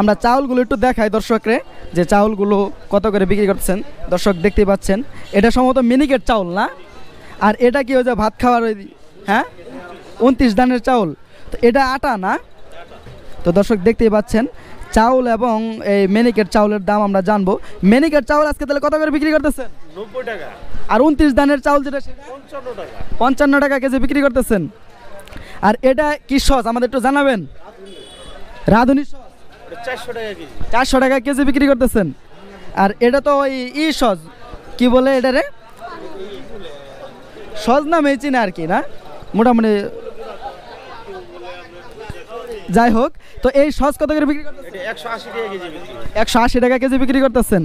আমরা চাউলগুলো একটু দেখাই দর্শকরে যে চাউলগুলো কত করে বিক্রি করছেন দর্শক দেখতে পাচ্ছেন এটা সম্ভবত মিনিকেট চাউল না আর এটা কি ওই যে ভাত খাওয়ার ওই হ্যাঁ উনত্রিশ ধানের চাউল তো এটা আটা না তো দর্শক দেখতেই পাচ্ছেন চাউল এবং এই মেনিকের চাউলের দাম আমরা জানবো মেনিকের চাউল আজকে তাহলে কত করে বিক্রি করতেছেন নব্বই টাকা আর উনত্রিশ ধানের চাউল যেটা পঞ্চান্ন টাকা পঞ্চান্ন টাকা কেজি বিক্রি করতেছেন আর এটা কি সস আমাদের একটু জানাবেন রাঁধুনি সস চারশো টাকা কেজি বিক্রি করতেছেন আর এটা তো ওই ই সজ কি বলে এটা রে সজ মেয়েছি না আর কি না মোটামুটি যাই হোক তো এই সজ কত করে বিক্রি একশো আশি টাকা কেজি বিক্রি করতেছেন